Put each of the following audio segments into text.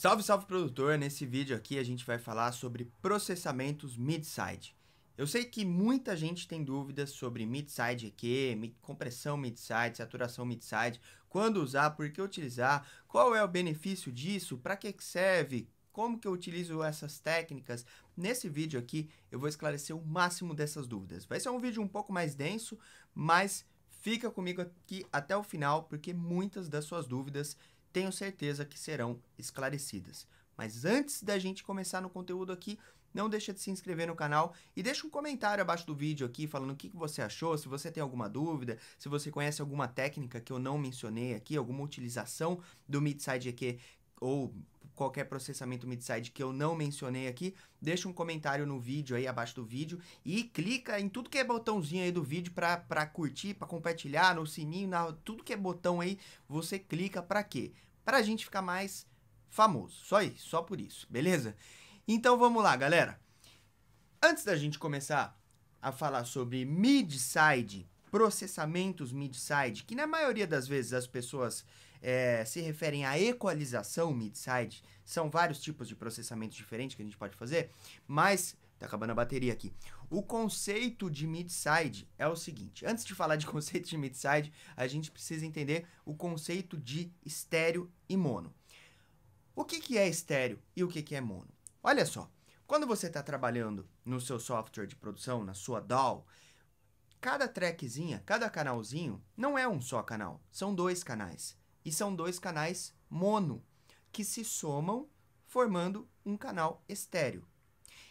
Salve, salve produtor! Nesse vídeo aqui a gente vai falar sobre processamentos mid-side. Eu sei que muita gente tem dúvidas sobre mid-side EQ, compressão mid-side, saturação mid-side, quando usar, por que utilizar, qual é o benefício disso, para que serve, como que eu utilizo essas técnicas. Nesse vídeo aqui eu vou esclarecer o máximo dessas dúvidas. Vai ser um vídeo um pouco mais denso, mas fica comigo aqui até o final, porque muitas das suas dúvidas tenho certeza que serão esclarecidas. Mas antes da gente começar no conteúdo aqui, não deixa de se inscrever no canal e deixa um comentário abaixo do vídeo aqui falando o que você achou, se você tem alguma dúvida, se você conhece alguma técnica que eu não mencionei aqui, alguma utilização do Midside EQ ou qualquer processamento mid-side que eu não mencionei aqui, deixa um comentário no vídeo aí abaixo do vídeo e clica em tudo que é botãozinho aí do vídeo para curtir, para compartilhar, no sininho, na, tudo que é botão aí, você clica para quê? Para a gente ficar mais famoso. Só isso, só por isso, beleza? Então vamos lá, galera. Antes da gente começar a falar sobre mid-side, processamentos mid-side, que na maioria das vezes as pessoas é, se referem à equalização mid-side. São vários tipos de processamento diferentes que a gente pode fazer, mas tá acabando a bateria aqui. O conceito de mid-side é o seguinte: antes de falar de conceito de mid-side, a gente precisa entender o conceito de estéreo e mono. O que, que é estéreo e o que, que é mono? Olha só, quando você está trabalhando no seu software de produção, na sua DAW, cada trackzinha, cada canalzinho, não é um só canal, são dois canais e são dois canais mono que se somam formando um canal estéreo.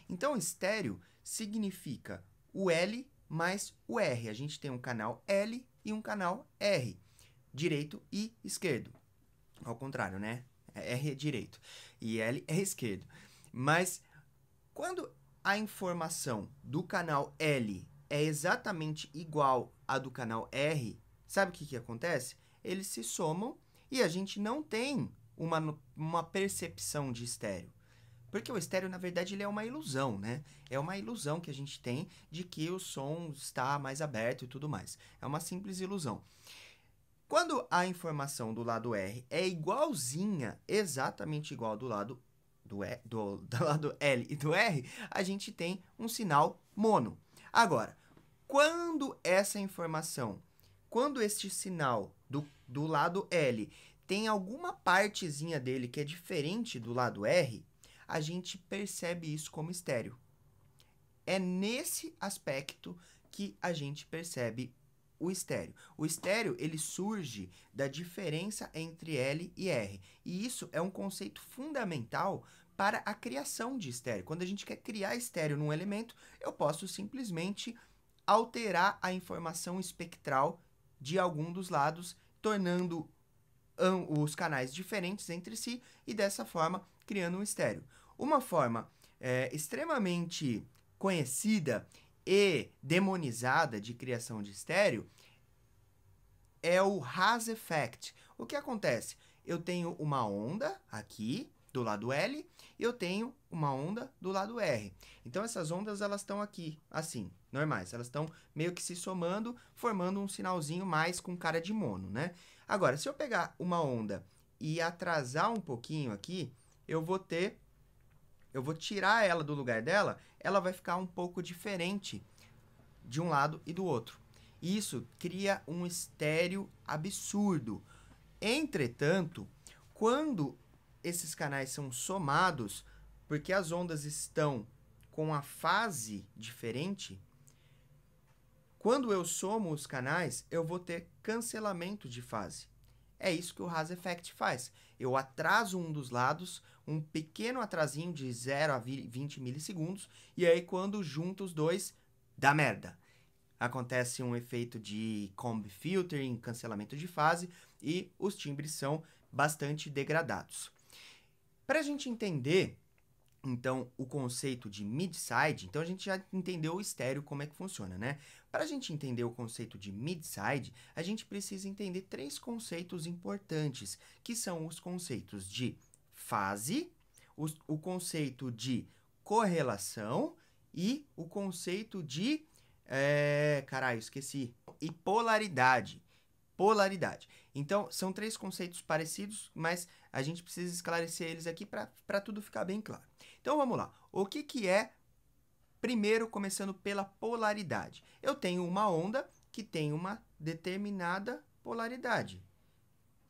Então, estéreo significa o L mais o R. A gente tem um canal L e um canal R, direito e esquerdo. Ao contrário, né? É R é direito e L é esquerdo. Mas quando a informação do canal L é exatamente igual à do canal R, sabe o que, que acontece? Eles se somam e a gente não tem uma, uma percepção de estéreo. Porque o estéreo, na verdade, ele é uma ilusão, né? É uma ilusão que a gente tem de que o som está mais aberto e tudo mais. É uma simples ilusão. Quando a informação do lado R é igualzinha, exatamente igual do lado do, e, do, do lado L e do R, a gente tem um sinal mono. Agora, quando essa informação, quando este sinal do lado L tem alguma partezinha dele que é diferente do lado R, a gente percebe isso como estéreo. É nesse aspecto que a gente percebe o estéreo. O estéreo ele surge da diferença entre L e R. E isso é um conceito fundamental para a criação de estéreo. Quando a gente quer criar estéreo num elemento, eu posso simplesmente alterar a informação espectral de algum dos lados tornando os canais diferentes entre si e dessa forma criando um estéreo. Uma forma é, extremamente conhecida e demonizada de criação de estéreo é o Haas Effect. O que acontece? Eu tenho uma onda aqui, do lado L e eu tenho uma onda do lado R. Então essas ondas elas estão aqui, assim, normais. Elas estão meio que se somando, formando um sinalzinho mais com cara de mono, né? Agora, se eu pegar uma onda e atrasar um pouquinho aqui, eu vou ter eu vou tirar ela do lugar dela, ela vai ficar um pouco diferente de um lado e do outro. Isso cria um estéreo absurdo. Entretanto, quando esses canais são somados, porque as ondas estão com a fase diferente, quando eu somo os canais, eu vou ter cancelamento de fase. É isso que o Haas Effect faz. Eu atraso um dos lados, um pequeno atrasinho de 0 a 20 milissegundos, e aí quando junto os dois, dá merda. Acontece um efeito de comb filtering, cancelamento de fase, e os timbres são bastante degradados. Para a gente entender, então, o conceito de mid-side, então a gente já entendeu o estéreo como é que funciona, né? Para a gente entender o conceito de mid-side, a gente precisa entender três conceitos importantes, que são os conceitos de fase, o, o conceito de correlação e o conceito de. É, caralho, esqueci. E polaridade. Polaridade. Então, são três conceitos parecidos, mas a gente precisa esclarecer eles aqui para tudo ficar bem claro. Então vamos lá. O que, que é, primeiro, começando pela polaridade? Eu tenho uma onda que tem uma determinada polaridade.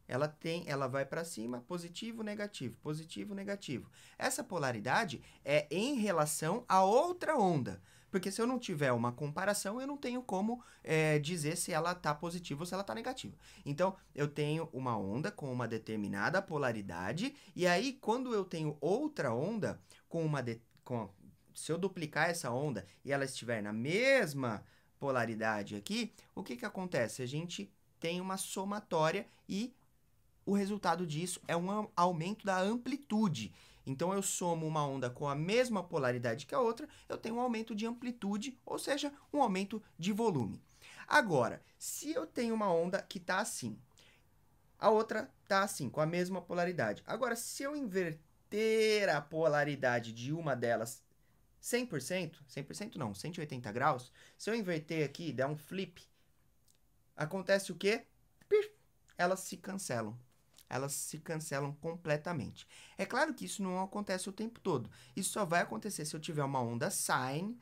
Ela tem, ela vai para cima, positivo, negativo, positivo, negativo. Essa polaridade é em relação a outra onda. Porque se eu não tiver uma comparação, eu não tenho como é, dizer se ela está positiva ou se ela está negativa. Então, eu tenho uma onda com uma determinada polaridade, e aí, quando eu tenho outra onda com uma. De, com, se eu duplicar essa onda e ela estiver na mesma polaridade aqui, o que, que acontece? A gente tem uma somatória e o resultado disso é um aumento da amplitude. Então eu somo uma onda com a mesma polaridade que a outra, eu tenho um aumento de amplitude, ou seja, um aumento de volume. Agora, se eu tenho uma onda que está assim, a outra está assim, com a mesma polaridade. Agora, se eu inverter a polaridade de uma delas 100%, 100% não, 180 graus, se eu inverter aqui, der um flip, acontece o quê? Elas se cancelam elas se cancelam completamente. É claro que isso não acontece o tempo todo. Isso só vai acontecer se eu tiver uma onda sine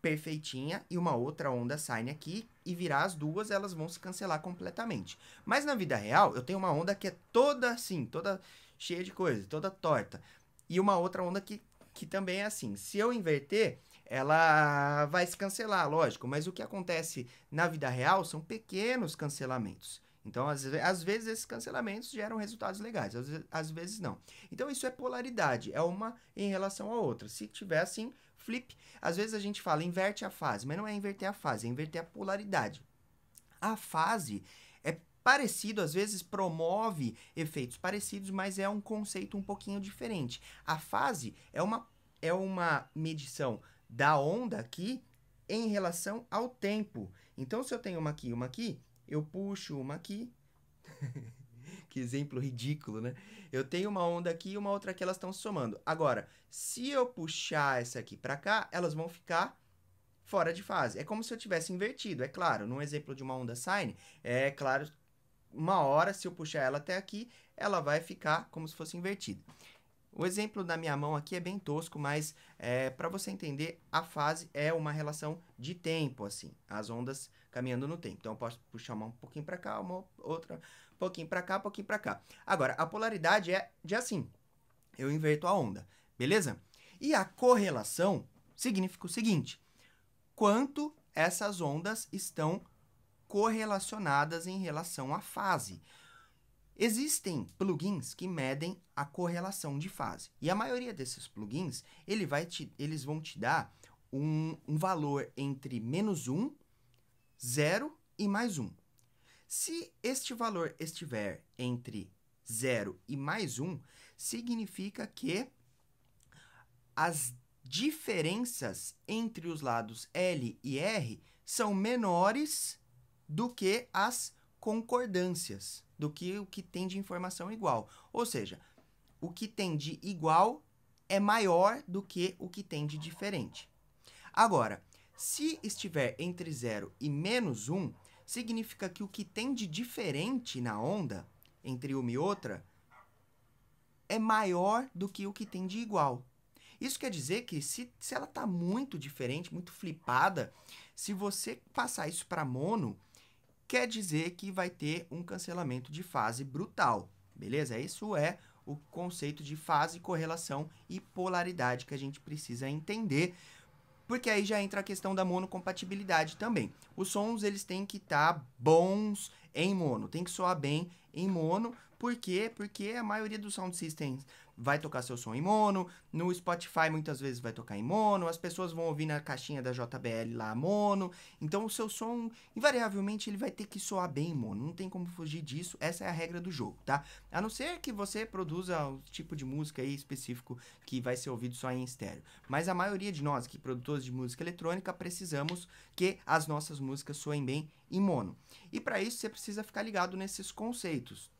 perfeitinha e uma outra onda sine aqui e virar as duas, elas vão se cancelar completamente. Mas na vida real, eu tenho uma onda que é toda assim, toda cheia de coisa, toda torta. E uma outra onda que, que também é assim. Se eu inverter, ela vai se cancelar, lógico, mas o que acontece na vida real são pequenos cancelamentos. Então, às, às, vezes, esses cancelamentos geram resultados legais, às, às, vezes não. Então, isso é polaridade, é uma em relação à outra. Se tiver assim, flip. Às vezes a gente fala inverte a fase, mas não é inverter a fase, é inverter a polaridade. A fase é parecido, às vezes promove efeitos parecidos, mas é um conceito um pouquinho diferente. A fase é uma, é uma medição da onda aqui em relação ao tempo. Então, se eu tenho uma aqui e uma aqui, eu puxo uma aqui. que exemplo ridículo, né? Eu tenho uma onda aqui e uma outra que elas estão somando. Agora, se eu puxar essa aqui para cá, elas vão ficar fora de fase. É como se eu tivesse invertido, é claro. Num exemplo de uma onda sine, é claro, uma hora, se eu puxar ela até aqui, ela vai ficar como se fosse invertida. O exemplo da minha mão aqui é bem tosco, mas é, para você entender, a fase é uma relação de tempo, assim. As ondas caminhando no tempo. Então eu posso puxar uma um pouquinho para cá, uma outra, um pouquinho para cá, um pouquinho para cá. Agora, a polaridade é de assim. Eu inverto a onda, beleza? E a correlação significa o seguinte: quanto essas ondas estão correlacionadas em relação à fase. Existem plugins que medem a correlação de fase. E a maioria desses plugins, ele vai te, eles vão te dar um, um valor entre menos 1 0 e mais 1. Se este valor estiver entre 0 e mais 1, significa que as diferenças entre os lados L e R são menores do que as concordâncias, do que o que tem de informação igual. Ou seja, o que tem de igual é maior do que o que tem de diferente. Agora, se estiver entre 0 e menos 1, significa que o que tem de diferente na onda, entre uma e outra, é maior do que o que tem de igual. Isso quer dizer que se, se ela está muito diferente, muito flipada, se você passar isso para mono, quer dizer que vai ter um cancelamento de fase brutal, beleza? Isso é o conceito de fase, correlação e polaridade que a gente precisa entender porque aí já entra a questão da monocompatibilidade também. Os sons eles têm que estar tá bons em mono, tem que soar bem em mono, por quê? Porque a maioria dos sound systems vai tocar seu som em mono, no Spotify muitas vezes vai tocar em mono, as pessoas vão ouvir na caixinha da JBL lá mono, então o seu som, invariavelmente, ele vai ter que soar bem mono, não tem como fugir disso, essa é a regra do jogo, tá? A não ser que você produza o tipo de música aí específico que vai ser ouvido só em estéreo, mas a maioria de nós, que produtores de música eletrônica, precisamos que as nossas músicas soem bem em mono. E para isso você precisa ficar ligado nesses conceitos,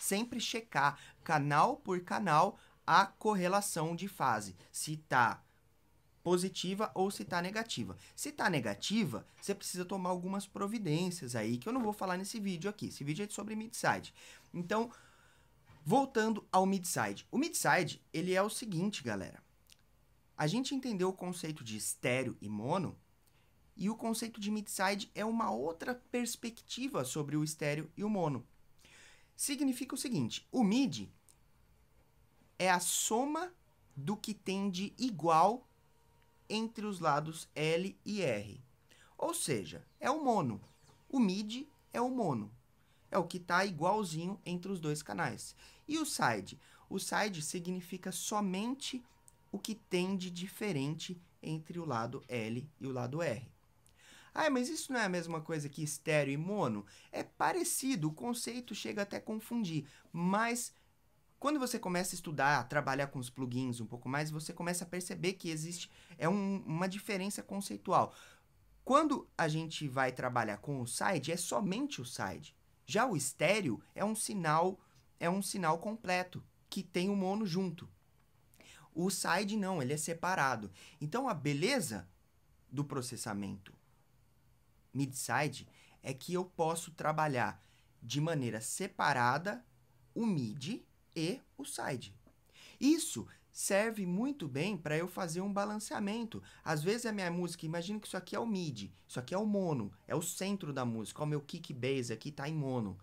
sempre checar canal por canal a correlação de fase, se está positiva ou se está negativa. Se está negativa, você precisa tomar algumas providências aí, que eu não vou falar nesse vídeo aqui. Esse vídeo é sobre midside. Então, voltando ao midside. O midside, ele é o seguinte, galera. A gente entendeu o conceito de estéreo e mono, e o conceito de midside é uma outra perspectiva sobre o estéreo e o mono significa o seguinte: o mid é a soma do que tem de igual entre os lados L e R. Ou seja, é o mono. O mid é o mono. É o que está igualzinho entre os dois canais. E o side? O side significa somente o que tem de diferente entre o lado L e o lado R. Ah, mas isso não é a mesma coisa que estéreo e mono? É parecido, o conceito chega até a confundir, mas quando você começa a estudar, a trabalhar com os plugins um pouco mais, você começa a perceber que existe é um, uma diferença conceitual. Quando a gente vai trabalhar com o side, é somente o side. Já o estéreo é um sinal é um sinal completo que tem o mono junto. O side não, ele é separado. Então a beleza do processamento mid-side é que eu posso trabalhar de maneira separada o mid e o side. Isso serve muito bem para eu fazer um balanceamento. Às vezes a minha música, imagina que isso aqui é o mid, isso aqui é o mono, é o centro da música, o meu kick bass aqui está em mono.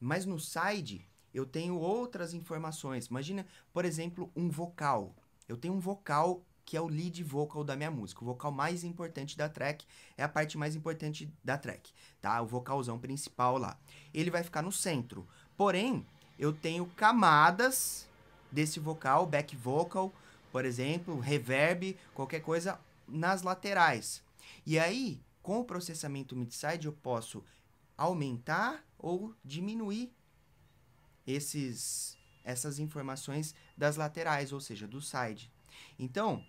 Mas no side eu tenho outras informações. Imagina, por exemplo, um vocal. Eu tenho um vocal que é o lead vocal da minha música. O vocal mais importante da track é a parte mais importante da track, tá? O vocalzão principal lá. Ele vai ficar no centro. Porém, eu tenho camadas desse vocal, back vocal, por exemplo, reverb, qualquer coisa nas laterais. E aí, com o processamento mid-side, eu posso aumentar ou diminuir esses essas informações das laterais, ou seja, do side, então,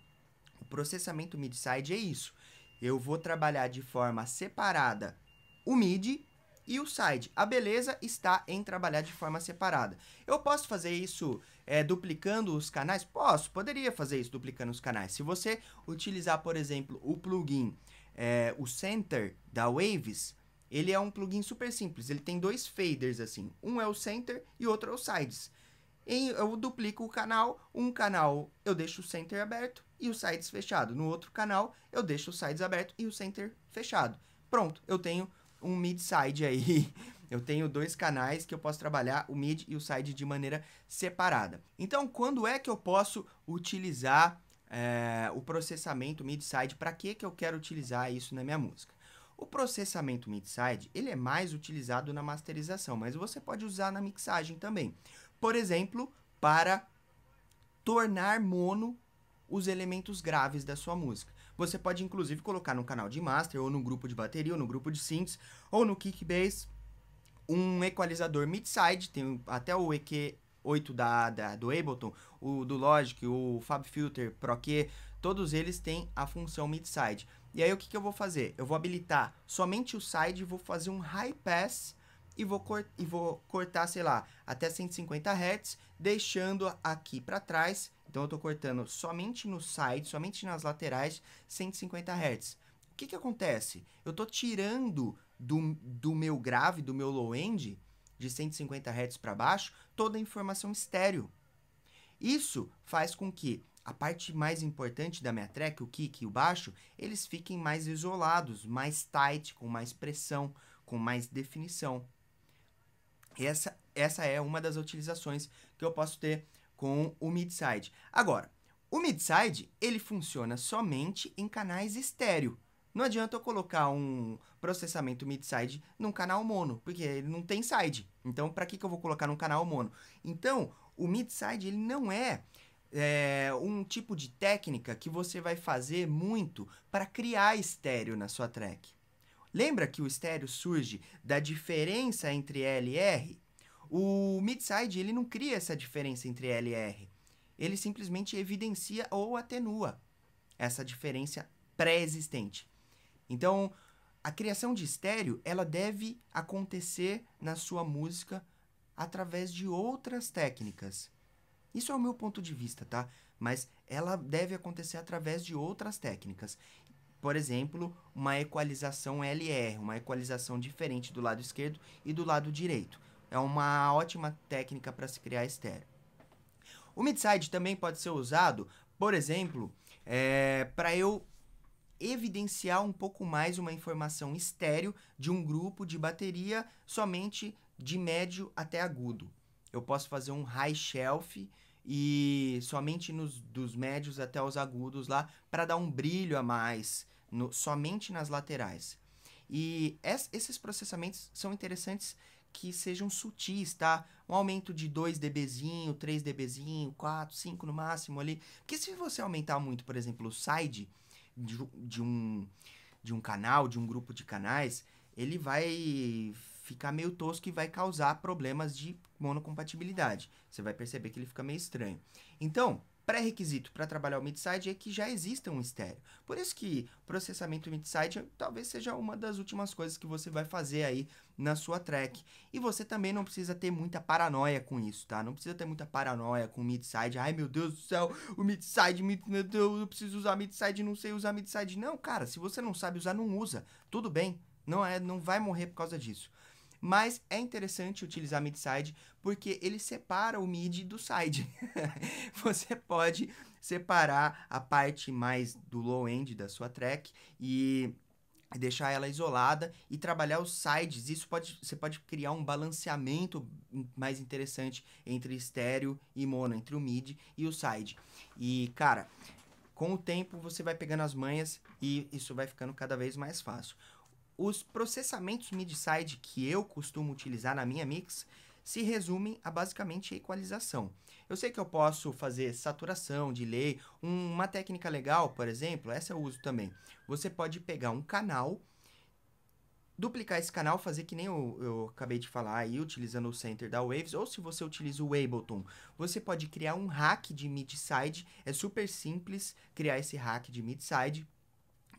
o processamento mid-side é isso. Eu vou trabalhar de forma separada o mid e o side. A beleza está em trabalhar de forma separada. Eu posso fazer isso é, duplicando os canais? Posso, poderia fazer isso duplicando os canais. Se você utilizar, por exemplo, o plugin, é, o Center da Waves, ele é um plugin super simples. Ele tem dois faders assim. Um é o Center e outro é o Sides eu duplico o canal, um canal eu deixo o center aberto e o sides fechado. No outro canal eu deixo o sides aberto e o center fechado. Pronto, eu tenho um mid side aí. Eu tenho dois canais que eu posso trabalhar o mid e o side de maneira separada. Então, quando é que eu posso utilizar é, o processamento mid-side? Para que que eu quero utilizar isso na minha música? O processamento mid-side ele é mais utilizado na masterização, mas você pode usar na mixagem também. Por exemplo, para tornar mono os elementos graves da sua música. Você pode inclusive colocar no canal de master, ou no grupo de bateria, ou no grupo de synths, ou no kick bass, um equalizador mid-side, tem até o EQ8 da, da, do Ableton, o do Logic, o Fab Filter, Pro Q, todos eles têm a função mid-side. E aí o que, que eu vou fazer? Eu vou habilitar somente o side e vou fazer um high pass e vou, e vou cortar, sei lá, até 150 Hz, deixando aqui para trás. Então eu estou cortando somente no side, somente nas laterais, 150 Hz. O que, que acontece? Eu estou tirando do, do meu grave, do meu low-end, de 150 Hz para baixo, toda a informação estéreo. Isso faz com que a parte mais importante da minha track, o kick e o baixo, eles fiquem mais isolados, mais tight, com mais pressão, com mais definição. Essa, essa é uma das utilizações que eu posso ter com o midside. Agora, o midside ele funciona somente em canais estéreo. Não adianta eu colocar um processamento midside num canal mono, porque ele não tem side. Então, para que, que eu vou colocar num canal mono? Então, o midside ele não é, é um tipo de técnica que você vai fazer muito para criar estéreo na sua track. Lembra que o estéreo surge da diferença entre L e R? O midside ele não cria essa diferença entre L e R. Ele simplesmente evidencia ou atenua essa diferença pré-existente. Então, a criação de estéreo, ela deve acontecer na sua música através de outras técnicas. Isso é o meu ponto de vista, tá? Mas ela deve acontecer através de outras técnicas por exemplo, uma equalização LR, uma equalização diferente do lado esquerdo e do lado direito. É uma ótima técnica para se criar estéreo. O midside também pode ser usado, por exemplo, é, para eu evidenciar um pouco mais uma informação estéreo de um grupo de bateria somente de médio até agudo. Eu posso fazer um high shelf e somente nos dos médios até os agudos lá para dar um brilho a mais, no, somente nas laterais. E es, esses processamentos são interessantes que sejam sutis, tá? Um aumento de 2 dBzinho, 3 dBzinho, 4, 5 no máximo ali. Porque se você aumentar muito, por exemplo, o side de, de, um, de um canal, de um grupo de canais, ele vai ficar meio tosco e vai causar problemas de monocompatibilidade. Você vai perceber que ele fica meio estranho. Então, pré-requisito para trabalhar o mid-side é que já exista um estéreo. Por isso que processamento mid-side talvez seja uma das últimas coisas que você vai fazer aí na sua track. E você também não precisa ter muita paranoia com isso, tá? Não precisa ter muita paranoia com mid-side. Ai, meu Deus do céu, o mid-side, mid meu Deus, eu preciso usar mid-side, não sei usar mid-side. Não, cara, se você não sabe usar, não usa. Tudo bem, não é, não vai morrer por causa disso. Mas é interessante utilizar mid-side porque ele separa o mid do side. Você pode separar a parte mais do low end da sua track e deixar ela isolada e trabalhar os sides. Isso pode, você pode criar um balanceamento mais interessante entre estéreo e mono, entre o mid e o side. E cara, com o tempo você vai pegando as manhas e isso vai ficando cada vez mais fácil. Os processamentos mid-side que eu costumo utilizar na minha mix se resumem a basicamente equalização. Eu sei que eu posso fazer saturação, delay, um, uma técnica legal, por exemplo, essa eu uso também. Você pode pegar um canal, duplicar esse canal, fazer que nem eu, eu acabei de falar aí, utilizando o center da Waves, ou se você utiliza o Ableton, você pode criar um hack de mid-side, é super simples criar esse hack de mid-side,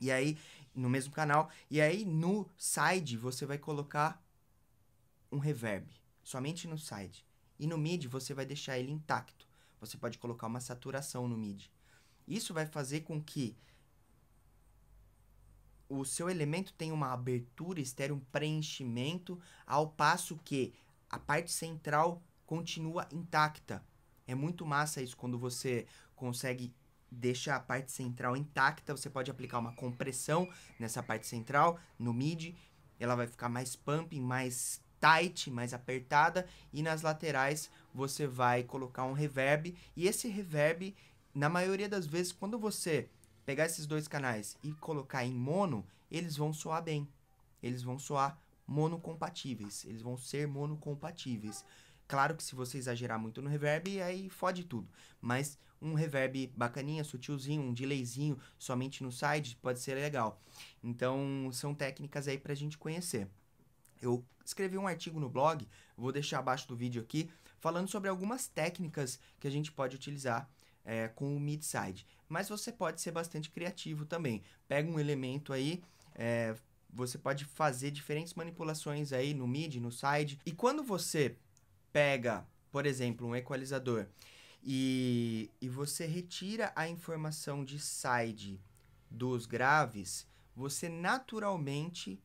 e aí no mesmo canal. E aí no side você vai colocar um reverb, somente no side. E no mid você vai deixar ele intacto. Você pode colocar uma saturação no mid. Isso vai fazer com que o seu elemento tenha uma abertura estéreo, um preenchimento, ao passo que a parte central continua intacta. É muito massa isso quando você consegue deixa a parte central intacta, você pode aplicar uma compressão nessa parte central, no mid, ela vai ficar mais pumping, mais tight, mais apertada, e nas laterais você vai colocar um reverb, e esse reverb, na maioria das vezes, quando você pegar esses dois canais e colocar em mono, eles vão soar bem, eles vão soar monocompatíveis, eles vão ser monocompatíveis. Claro que se você exagerar muito no reverb, aí fode tudo, mas um reverb bacaninha, sutilzinho, um delayzinho somente no side, pode ser legal. Então, são técnicas aí para a gente conhecer. Eu escrevi um artigo no blog, vou deixar abaixo do vídeo aqui, falando sobre algumas técnicas que a gente pode utilizar é, com o mid-side. Mas você pode ser bastante criativo também. Pega um elemento aí, é, você pode fazer diferentes manipulações aí no mid, no side. E quando você pega, por exemplo, um equalizador e, e você retira a informação de side dos graves, você naturalmente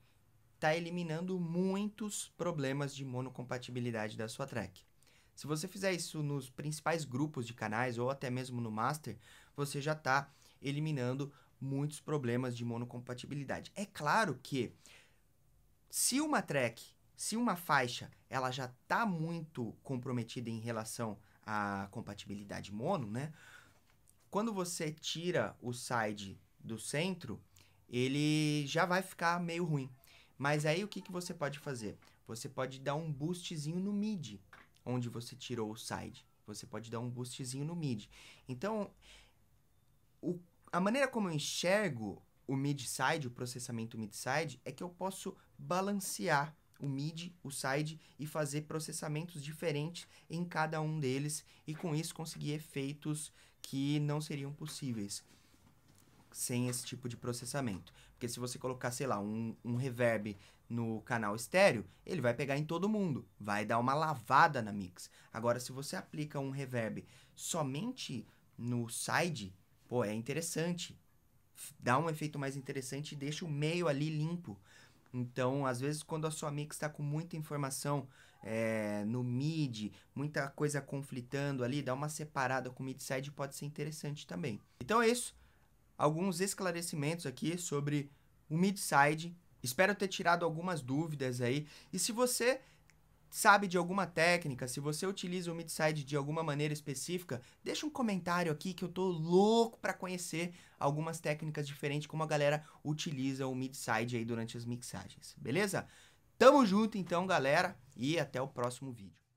está eliminando muitos problemas de monocompatibilidade da sua track. Se você fizer isso nos principais grupos de canais ou até mesmo no master, você já está eliminando muitos problemas de monocompatibilidade. É claro que se uma track, se uma faixa, ela já está muito comprometida em relação a compatibilidade mono, né? Quando você tira o side do centro, ele já vai ficar meio ruim. Mas aí o que, que você pode fazer? Você pode dar um boostzinho no mid, onde você tirou o side. Você pode dar um boostzinho no mid. Então, o, a maneira como eu enxergo o mid side, o processamento mid side, é que eu posso balancear o mid, o side e fazer processamentos diferentes em cada um deles e com isso conseguir efeitos que não seriam possíveis sem esse tipo de processamento. Porque se você colocar, sei lá, um, um reverb no canal estéreo, ele vai pegar em todo mundo, vai dar uma lavada na mix. Agora, se você aplica um reverb somente no side, pô, é interessante. Dá um efeito mais interessante e deixa o meio ali limpo. Então, às vezes, quando a sua mix está com muita informação é, no mid, muita coisa conflitando ali, dar uma separada com o mid side pode ser interessante também. Então é isso. Alguns esclarecimentos aqui sobre o mid side. Espero ter tirado algumas dúvidas aí. E se você sabe de alguma técnica, se você utiliza o midside de alguma maneira específica, deixa um comentário aqui que eu tô louco para conhecer algumas técnicas diferentes como a galera utiliza o midside aí durante as mixagens, beleza? Tamo junto então, galera, e até o próximo vídeo.